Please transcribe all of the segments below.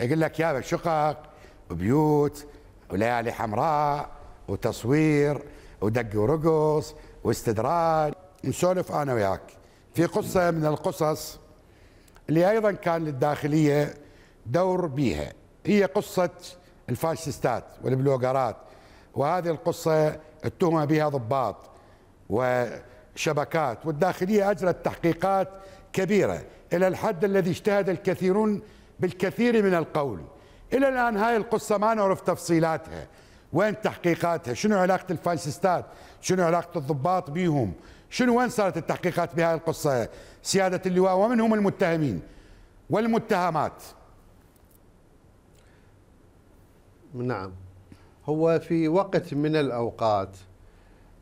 يقول لك يا شقق وبيوت وليالي حمراء وتصوير ودق ورقص واستدراج نسولف انا وياك في قصه من القصص اللي ايضا كان للداخليه دور بيها هي قصه الفاشستات والبلوغرات وهذه القصه اتهم بها ضباط وشبكات والداخليه اجرت تحقيقات كبيره الى الحد الذي اجتهد الكثيرون بالكثير من القول إلى الآن هاي القصة ما نعرف تفصيلاتها وين تحقيقاتها شنو علاقة الفاشستات شنو علاقة الضباط بيهم شنو وين صارت التحقيقات بهاي القصة سيادة اللواء ومن هم المتهمين والمتهمات نعم هو في وقت من الأوقات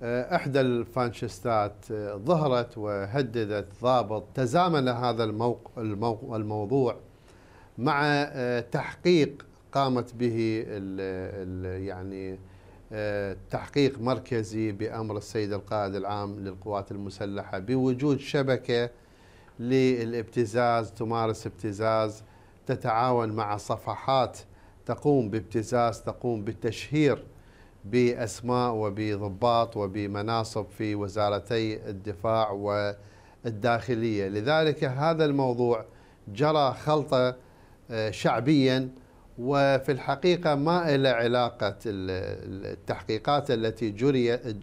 آه، إحدى الفانشستات آه، ظهرت وهددت ضابط تزامن هذا الموضوع مع آه، تحقيق قامت به الـ الـ يعني آه، تحقيق مركزي بأمر السيد القائد العام للقوات المسلحة بوجود شبكة للابتزاز تمارس ابتزاز تتعاون مع صفحات تقوم بابتزاز تقوم بالتشهير بأسماء وبضباط وبمناصب في وزارتي الدفاع والداخلية لذلك هذا الموضوع جرى خلطة آه، شعبيا وفي الحقيقة ما له علاقة التحقيقات التي جري آه،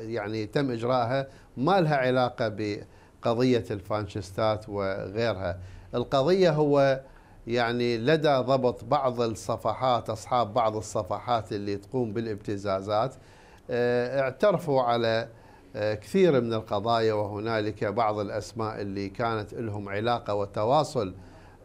يعني تم إجراءها ما لها علاقة بقضية الفانشستات وغيرها القضية هو يعني لدى ضبط بعض الصفحات أصحاب بعض الصفحات اللي تقوم بالابتزازات آه، اعترفوا على كثير من القضايا وهنالك بعض الأسماء اللي كانت لهم علاقة وتواصل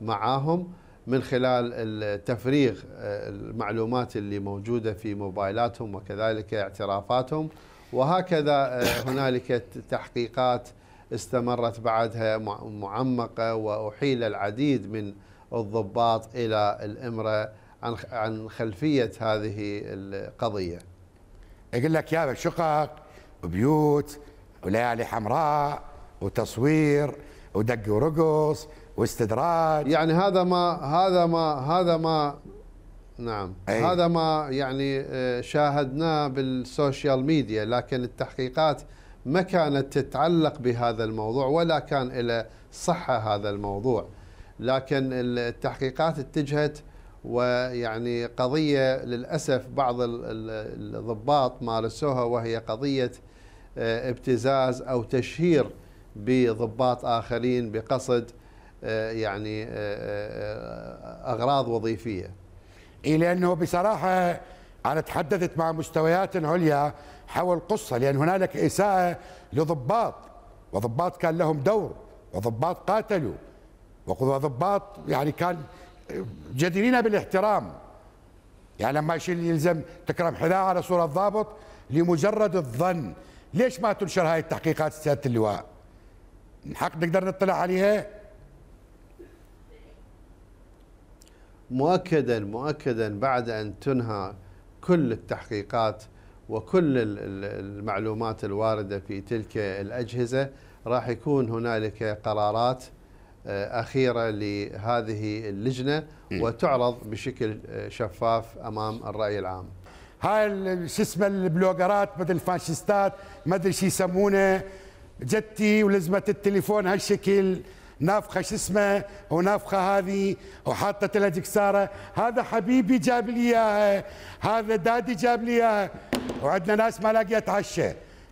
معهم من خلال تفريغ آه، المعلومات اللي موجودة في موبايلاتهم وكذلك اعترافاتهم وهكذا آه، هنالك تحقيقات استمرت بعدها معمقة وأحيل العديد من الضباط إلى الإمرة عن عن خلفية هذه القضية يقول لك يا شقق بيوت وليالي حمراء وتصوير ودق ورقص واستدراج يعني هذا ما هذا ما هذا ما نعم أي. هذا ما يعني آه، شاهدناه بالسوشيال ميديا لكن التحقيقات ما كانت تتعلق بهذا الموضوع ولا كان إلى صحة هذا الموضوع لكن التحقيقات اتجهت ويعني قضية للأسف بعض الضباط مارسوها وهي قضية آه، ابتزاز أو تشهير بضباط آخرين بقصد آه، يعني آه، آه، أغراض وظيفية إيه لأنه بصراحة أنا تحدثت مع مستويات عليا حول قصة لأن هنالك إساءة لضباط وضباط كان لهم دور وضباط قاتلوا وضباط يعني كان جديرين بالاحترام يعني لما يشيل يلزم تكرم حذاء على صورة ضابط لمجرد الظن ليش ما تنشر هاي التحقيقات سيادة اللواء حق نقدر نطلع عليها مؤكدا مؤكدا بعد ان تنهى كل التحقيقات وكل المعلومات الوارده في تلك الاجهزه راح يكون هنالك قرارات آه، اخيره لهذه اللجنه وتعرض بشكل آه، شفاف امام الراي العام. هاي شو اسمه البلوجرات مثل الفاشيستات ما ادري شو يسمونه جدتي ولزمت التليفون هالشكل نافخه شو اسمه ونافخه هذه وحاطه لها جكساره هذا حبيبي جاب لي اياها هذا دادي جاب لي اياها وعندنا ناس ما لاقيه اتعشى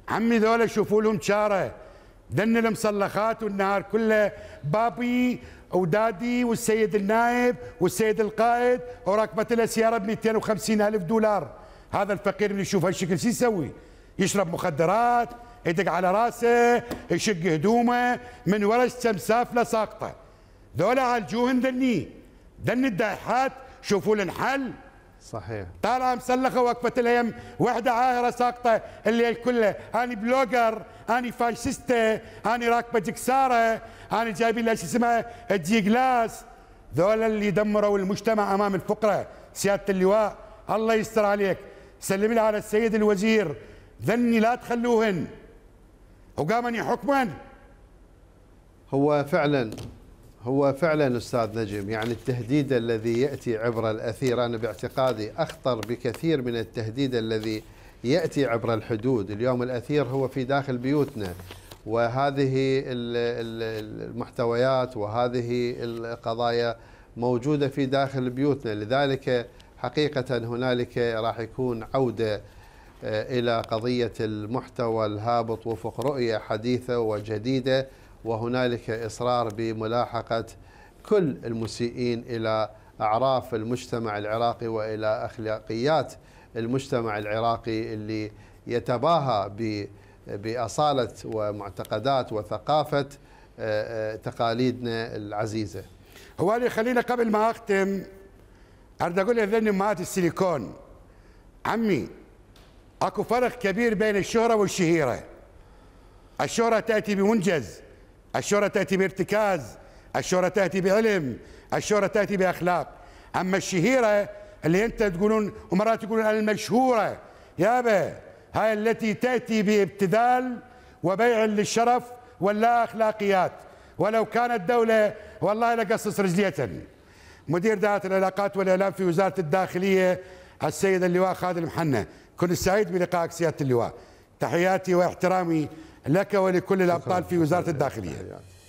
عمي ذولا شوفوا لهم شاره دن المسلخات والنهار كله بابي ودادي والسيد النائب والسيد القائد وراكبت له سياره ب 250 الف دولار هذا الفقير اللي يشوف هالشكل شو يسوي؟ يشرب مخدرات يدق على راسه يشق هدومه من ورا السمساف سافله ساقطه ذولا عالجوهن ذني ذني الدايحات شوفوا لهم حل صحيح طالعه مسلخه وقفه الايام وحده عاهره ساقطه اللي كله اني بلوجر اني فاشسته اني راكبه جكساره اني جايبين لها شو اسمها جي جلاس ذولا اللي دمروا المجتمع امام الفقره سياده اللواء الله يستر عليك سلم لي على السيد الوزير ذني لا تخلوهن وقامني حكما هو فعلا هو فعلا استاذ نجم يعني التهديد الذي ياتي عبر الاثير انا باعتقادي اخطر بكثير من التهديد الذي ياتي عبر الحدود، اليوم الاثير هو في داخل بيوتنا وهذه المحتويات وهذه القضايا موجوده في داخل بيوتنا، لذلك حقيقه هنالك راح يكون عوده آه، إلى قضية المحتوى الهابط وفق رؤية حديثة وجديدة وهنالك إصرار بملاحقة كل المسيئين إلى أعراف المجتمع العراقي وإلى أخلاقيات المجتمع العراقي اللي يتباهى بأصالة ومعتقدات وثقافة آه، آه، تقاليدنا العزيزة هو اللي خلينا قبل ما أختم أريد أقول لذني أمهات السيليكون عمي اكو فرق كبير بين الشهره والشهيره الشهره تاتي بمنجز الشهره تاتي بارتكاز الشهره تاتي بعلم الشهره تاتي باخلاق اما الشهيره اللي انت تقولون ومرات يقولون المشهوره يابا هاي التي تاتي بابتذال وبيع للشرف واللا اخلاقيات ولو كانت دوله والله لقصص رجلية مدير دائره العلاقات والاعلام في وزاره الداخليه السيد اللواء خالد المحنه كنت سعيد بلقائك سياده اللواء تحياتي واحترامي لك ولكل الابطال في وزاره الداخليه